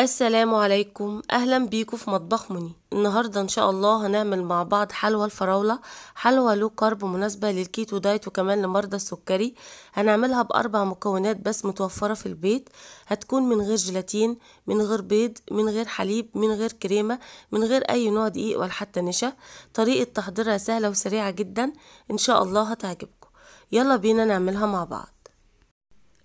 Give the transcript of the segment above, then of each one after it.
السلام عليكم اهلا بيكم في مطبخ مني النهارده ان شاء الله هنعمل مع بعض حلوى الفراوله حلوى لو كارب مناسبه للكيتو دايت وكمان لمرضى السكري هنعملها باربع مكونات بس متوفره في البيت هتكون من غير جيلاتين من غير بيض من غير حليب من غير كريمه من غير اي نوع دقيق ولا حتى نشا طريقه تحضيرها سهله وسريعه جدا ان شاء الله هتعجبكم يلا بينا نعملها مع بعض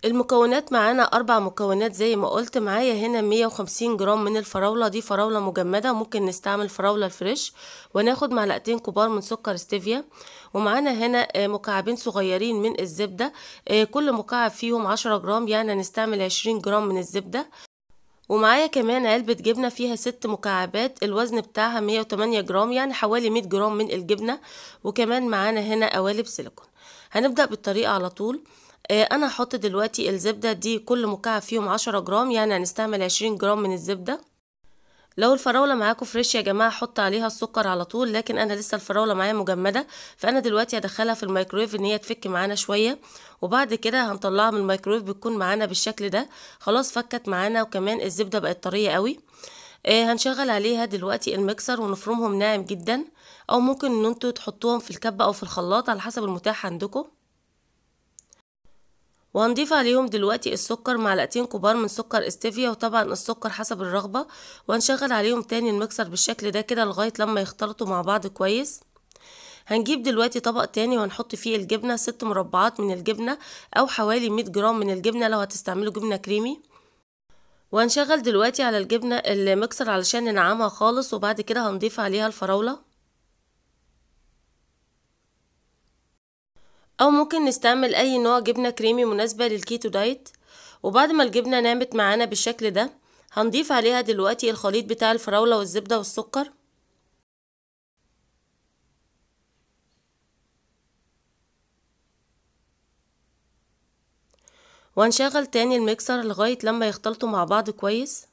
المكونات معانا أربع مكونات زي ما قلت معايا هنا 150 جرام من الفراولة دي فراولة مجمدة ممكن نستعمل فراولة الفريش وناخد معلقتين كبار من سكر ستيفيا ومعانا هنا آه، مكعبين صغيرين من الزبدة آه، كل مكعب فيهم 10 جرام يعني نستعمل 20 جرام من الزبدة ومعايا كمان علبة جبنة فيها ست مكعبات الوزن بتاعها 108 جرام يعني حوالي 100 جرام من الجبنة وكمان معانا هنا قوالب سيليكون هنبدأ بالطريقة على طول آه، انا هحط دلوقتي الزبدة دي كل مكعب فيهم عشرة جرام يعني هنستعمل عشرين جرام من الزبدة لو الفراولة معاكم فريش يا جماعة حط عليها السكر على طول لكن انا لسه الفراولة معايا مجمدة فانا دلوقتي هدخلها في الميكرويف ان هي تفك معانا شوية وبعد كده هنطلعها من الميكرويف بتكون معانا بالشكل ده خلاص فكت معانا وكمان الزبدة بقت طرية قوي آه، هنشغل عليها دلوقتي المكسر ونفرمهم ناعم جدا او ممكن ان انتوا تحطوهم في الكبة او في الخلاط على حسب المتاح عندكم وهنضيف عليهم دلوقتي السكر معلقتين كبار من سكر استيفيا وطبعا السكر حسب الرغبة وهنشغل عليهم تاني المكسر بالشكل ده كده لغاية لما يختلطوا مع بعض كويس هنجيب دلوقتي طبق تاني وهنحط فيه الجبنة ست مربعات من الجبنة أو حوالي 100 جرام من الجبنة لو هتستعملوا جبنة كريمي وهنشغل دلوقتي على الجبنة المكسر علشان ننعمها خالص وبعد كده هنضيف عليها الفراولة أو ممكن نستعمل أي نوع جبنة كريمي مناسبة للكيتو دايت وبعد ما الجبنة نامت معانا بالشكل ده هنضيف عليها دلوقتي الخليط بتاع الفراولة والزبدة والسكر وهنشغل تاني الميكسر لغاية لما يختلطوا مع بعض كويس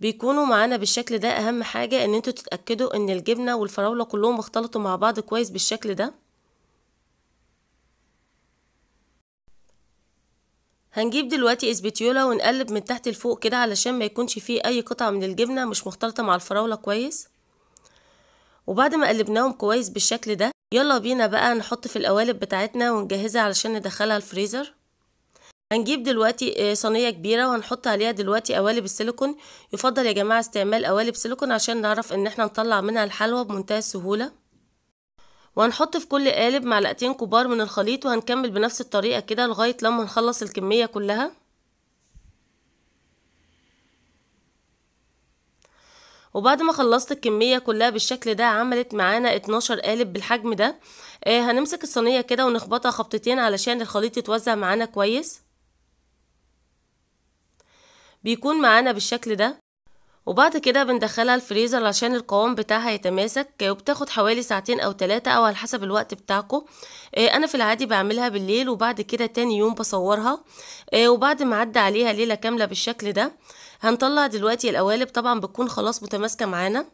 بيكونوا معانا بالشكل ده اهم حاجه ان انتوا تتاكدوا ان الجبنه والفراوله كلهم اختلطوا مع بعض كويس بالشكل ده هنجيب دلوقتي اسبتيولا ونقلب من تحت لفوق كده علشان ما يكونش فيه اي قطعه من الجبنه مش مختلطه مع الفراوله كويس وبعد ما قلبناهم كويس بالشكل ده يلا بينا بقى نحط في القوالب بتاعتنا ونجهزها علشان ندخلها الفريزر هنجيب دلوقتي آه، صينية كبيرة وهنحط عليها دلوقتي قوالب السيليكون يفضل يا جماعة استعمال قوالب سيليكون عشان نعرف ان احنا نطلع منها الحلوى بمنتهى السهولة وهنحط في كل قالب معلقتين كبار من الخليط وهنكمل بنفس الطريقة كده لغاية لما نخلص الكمية كلها وبعد ما خلصت الكمية كلها بالشكل ده عملت معانا 12 قالب بالحجم ده آه، هنمسك الصينية كده ونخبطها خبطتين علشان الخليط يتوزع معانا كويس بيكون معانا بالشكل ده وبعد كده بندخلها الفريزر عشان القوام بتاعها يتماسك وبتاخد حوالي ساعتين او تلاتة او على حسب الوقت بتاعكو آه، انا في العادي بعملها بالليل وبعد كده تاني يوم بصورها آه، وبعد ما عدى عليها ليلة كاملة بالشكل ده هنطلع دلوقتي القوالب طبعا بتكون خلاص متماسكة معانا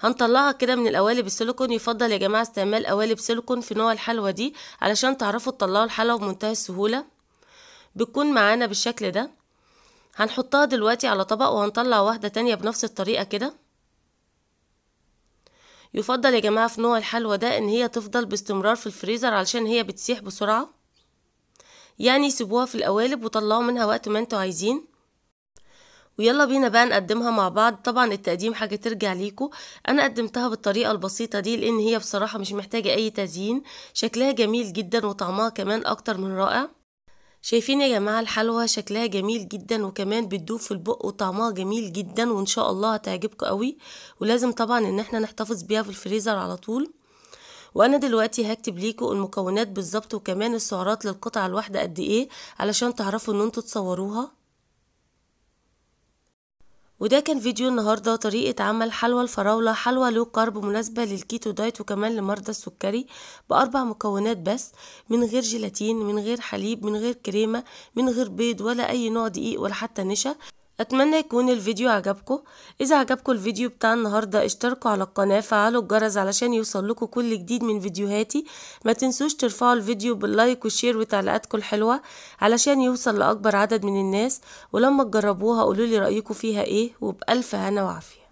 هنطلعها كده من القوالب السيليكون يفضل يا جماعة استعمال قوالب سيليكون في نوع الحلوى دي علشان تعرفوا تطلعوا الحلوى بمنتهى السهولة بتكون معانا بالشكل ده هنحطها دلوقتي على طبق وهنطلع واحدة تانية بنفس الطريقة كده يفضل يا جماعة في نوع الحلوى ده ان هي تفضل باستمرار في الفريزر علشان هي بتسيح بسرعة يعني سيبوها في القوالب وطلعوا منها وقت ما انتوا عايزين ويلا بينا بقى نقدمها مع بعض طبعا التقديم حاجة ترجع ليكو انا قدمتها بالطريقة البسيطة دي لان هي بصراحة مش محتاجة اي تزيين شكلها جميل جدا وطعمها كمان اكتر من رائع شايفين يا جماعة الحلوى شكلها جميل جدا وكمان بتدوب في البق وطعمها جميل جدا وان شاء الله هتعجبكم قوي ولازم طبعا ان احنا نحتفظ بيها في الفريزر على طول وانا دلوقتي هكتب ليكو المكونات بالظبط وكمان السعرات للقطعة الواحدة قد ايه علشان تعرفوا ان انتوا تصوروها وده كان فيديو النهاردة طريقة عمل حلوى الفراولة حلوى لو كارب مناسبة للكيتو دايت وكمان لمرضى السكري بأربع مكونات بس من غير جيلاتين من غير حليب من غير كريمة من غير بيض ولا أي نوع دقيق ولا حتى نشا اتمنى يكون الفيديو عجبكم اذا عجبكم الفيديو بتاع النهارده اشتركوا على القناه فعلوا الجرس علشان يوصلكوا كل جديد من فيديوهاتي ما تنسوش ترفعوا الفيديو باللايك والشير وتعليقاتكم الحلوه علشان يوصل لاكبر عدد من الناس ولما تجربوها قولولي رايكم فيها ايه وبالف هنا وعافيه